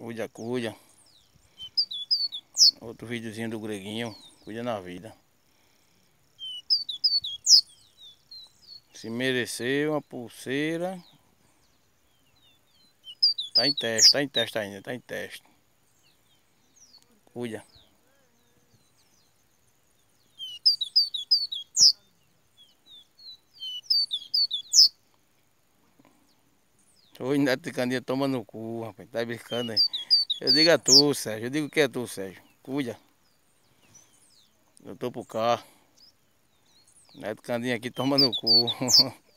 Cuida, cuida. Outro videozinho do greguinho. Cuida na vida. Se merecer uma pulseira. Tá em teste, tá em teste ainda, tá em teste. Cuida. Tô indo de candinha, toma no cu, rapaz. Tá brincando aí. Eu digo a tu, Sérgio. Eu digo que é tu, Sérgio. Cuida. Eu tô pro carro. Neto Candinha aqui toma no cu.